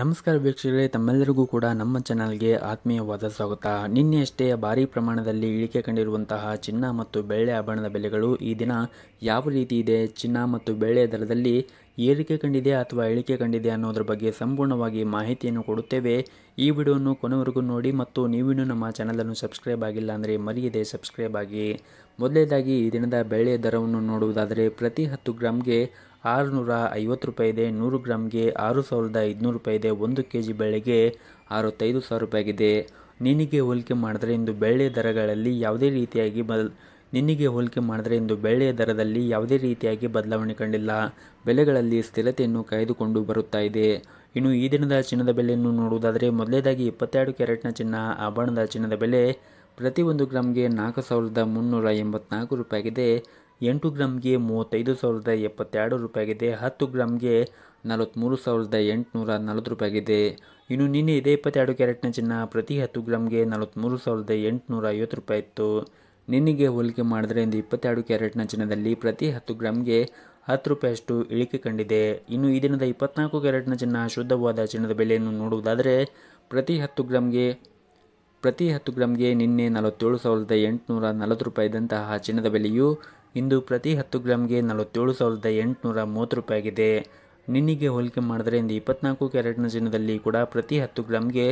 ನಮಸ್ಕಾರ ವೀಕ್ಷಕರೇ ತಮ್ಮೆಲ್ಲರಿಗೂ ಕೂಡ ನಮ್ಮ ಚಾನಲ್ಗೆ ಆತ್ಮೀಯವಾದ ಸ್ವಾಗತ ನಿನ್ನೆಯಷ್ಟೇ ಭಾರಿ ಭಾರೀ ಪ್ರಮಾಣದಲ್ಲಿ ಇಳಿಕೆ ಕಂಡಿರುವಂತಹ ಚಿನ್ನ ಮತ್ತು ಬೆಳ್ಳೆ ಆಭರಣದ ಬೆಲೆಗಳು ಈ ದಿನ ಯಾವ ರೀತಿ ಇದೆ ಚಿನ್ನ ಮತ್ತು ಬೆಳ್ಳೆ ದರದಲ್ಲಿ ಏರಿಕೆ ಕಂಡಿದೆ ಅಥವಾ ಇಳಿಕೆ ಕಂಡಿದೆ ಅನ್ನೋದ್ರ ಬಗ್ಗೆ ಸಂಪೂರ್ಣವಾಗಿ ಮಾಹಿತಿಯನ್ನು ಕೊಡುತ್ತೇವೆ ಈ ವಿಡಿಯೋವನ್ನು ಕೊನೆವರೆಗೂ ನೋಡಿ ಮತ್ತು ನೀವಿನ್ನೂ ನಮ್ಮ ಚಾನಲನ್ನು ಸಬ್ಸ್ಕ್ರೈಬ್ ಆಗಿಲ್ಲ ಅಂದರೆ ಮರೆಯದೆ ಸಬ್ಸ್ಕ್ರೈಬ್ ಆಗಿ ಮೊದಲೇದಾಗಿ ಈ ದಿನದ ಬೇಳೆಯ ದರವನ್ನು ನೋಡುವುದಾದರೆ ಪ್ರತಿ ಹತ್ತು ಗ್ರಾಮ್ಗೆ ಆರುನೂರ ಐವತ್ತು ರೂಪಾಯಿ ಇದೆ ನೂರು ಗ್ರಾಮ್ಗೆ ಆರು ಸಾವಿರದ ಐದುನೂರು ರೂಪಾಯಿ ಇದೆ ಒಂದು ಕೆ ಜಿ ಬೆಳೆಗೆ ಅರವತ್ತೈದು ಸಾವಿರ ರೂಪಾಯಿಗಿದೆ ನಿನಗೆ ಹೋಲಿಕೆ ಮಾಡಿದ್ರೆ ಇಂದು ಬೆಳ್ಳೆ ದರಗಳಲ್ಲಿ ಯಾವುದೇ ರೀತಿಯಾಗಿ ಬದ ನಿನಗೆ ಹೋಲಿಕೆ ಮಾಡಿದರೆ ಇಂದು ಬೆಳ್ಳೆಯ ದರದಲ್ಲಿ ಯಾವುದೇ ರೀತಿಯಾಗಿ ಬದಲಾವಣೆ ಕಂಡಿಲ್ಲ ಬೆಲೆಗಳಲ್ಲಿ ಸ್ಥಿರತೆಯನ್ನು ಕಾಯ್ದುಕೊಂಡು ಬರುತ್ತಾ ಇದೆ ಇನ್ನು ಈ ದಿನದ ಚಿನ್ನದ ಬೆಲೆಯನ್ನು ನೋಡುವುದಾದರೆ ಮೊದಲೇದಾಗಿ ಇಪ್ಪತ್ತೆರಡು ಕ್ಯಾರೆಟ್ನ ಚಿನ್ನ ಆಭರಣದ ಚಿನ್ನದ ಬೆಲೆ ಪ್ರತಿ ಒಂದು ಗ್ರಾಮ್ಗೆ ನಾಲ್ಕು ಸಾವಿರದ ಮುನ್ನೂರ ಎಂಬತ್ನಾಲ್ಕು ರೂಪಾಯಿಗಿದೆ ಎಂಟು ಗ್ರಾಮ್ಗೆ ಮೂವತ್ತೈದು ಸಾವಿರದ ಎಪ್ಪತ್ತೆರಡು ರೂಪಾಯಿಗಿದೆ ಹತ್ತು ಗ್ರಾಮ್ಗೆ ನಲವತ್ತ್ಮೂರು ಸಾವಿರದ ಎಂಟುನೂರ ನಲವತ್ತು ಆಗಿದೆ ಇನ್ನು ನಿನ್ನೆ ಇದೇ ಇಪ್ಪತ್ತೆರಡು ಕ್ಯಾರೆಟ್ನ ಚಿನ್ನ ಪ್ರತಿ ಹತ್ತು ಗ್ರಾಮ್ಗೆ ನಲವತ್ತ್ಮೂರು ಸಾವಿರದ ಎಂಟುನೂರ ಐವತ್ತು ರೂಪಾಯಿ ಇತ್ತು ನಿನ್ನೆಗೆ ಹೋಲಿಕೆ ಮಾಡಿದ್ರೆ ಇಂದು ಇಪ್ಪತ್ತೆರಡು ಕ್ಯಾರೆಟ್ನ ಚಿನ್ನದಲ್ಲಿ ಪ್ರತಿ ಹತ್ತು ಗ್ರಾಮ್ಗೆ ಹತ್ತು ರೂಪಾಯಿಯಷ್ಟು ಇಳಿಕೆ ಕಂಡಿದೆ ಇನ್ನು ಈ ದಿನದ ಇಪ್ಪತ್ನಾಲ್ಕು ಕ್ಯಾರೆಟ್ನ ಚಿನ್ನ ಶುದ್ಧವಾದ ಚಿನ್ನದ ಬೆಲೆಯನ್ನು ನೋಡುವುದಾದರೆ ಪ್ರತಿ ಹತ್ತು ಗ್ರಾಮ್ಗೆ ಪ್ರತಿ ಹತ್ತು ಗ್ರಾಮ್ಗೆ ನಿನ್ನೆ ನಲವತ್ತೇಳು ಸಾವಿರದ ಎಂಟುನೂರ ನಲವತ್ತು ರೂಪಾಯಿದಂತಹ ಚಿನ್ನದ ಬೆಲೆಯು ಇಂದು ಪ್ರತಿ ಹತ್ತು ಗ್ರಾಮ್ಗೆ ನಲವತ್ತೇಳು ಸಾವಿರದ ಎಂಟುನೂರ ಮೂವತ್ತು ರೂಪಾಯಿ ಆಗಿದೆ ನಿನ್ನಿಗೆ ಹೋಲಿಕೆ ಮಾಡಿದ್ರೆ ಇಂದು ಇಪ್ಪತ್ನಾಲ್ಕು ಕ್ಯಾರೆಟ್ನ ಚಿನ್ನದಲ್ಲಿ ಕೂಡ ಪ್ರತಿ ಹತ್ತು ಗ್ರಾಮ್ಗೆ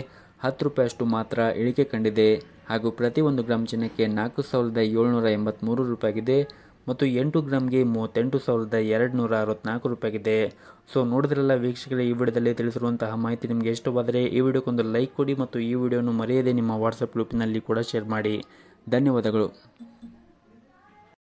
ಹತ್ತು ರೂಪಾಯಿಯಷ್ಟು ಮಾತ್ರ ಇಳಿಕೆ ಕಂಡಿದೆ ಹಾಗೂ ಪ್ರತಿ ಒಂದು ಗ್ರಾಮ್ ಚಿನ್ನಕ್ಕೆ ನಾಲ್ಕು ಸಾವಿರದ ಏಳ್ನೂರ ಎಂಬತ್ತ್ಮೂರು ಆಗಿದೆ ಮತ್ತು ಎಂಟು ಗ್ರಾಮ್ಗೆ ಮೂವತ್ತೆಂಟು ಸಾವಿರದ ಎರಡು ನೂರ ಅರವತ್ತ್ನಾಲ್ಕು ರೂಪಾಯಿಗಿದೆ ಸೊ ನೋಡಿದ್ರೆಲ್ಲ ವೀಕ್ಷಕರ ಈ ವಿಡಿಯೋದಲ್ಲಿ ತಿಳಿಸಿರುವಂತಹ ಮಾಹಿತಿ ನಿಮಗೆ ಇಷ್ಟವಾದರೆ ಈ ವಿಡಿಯೋಕ್ಕೊಂದು ಲೈಕ್ ಕೊಡಿ ಮತ್ತು ಈ ವಿಡಿಯೋನು ಮರೆಯದೆ ನಿಮ್ಮ ವಾಟ್ಸಪ್ ಗ್ರೂಪಿನಲ್ಲಿ ಕೂಡ ಶೇರ್ ಮಾಡಿ ಧನ್ಯವಾದಗಳು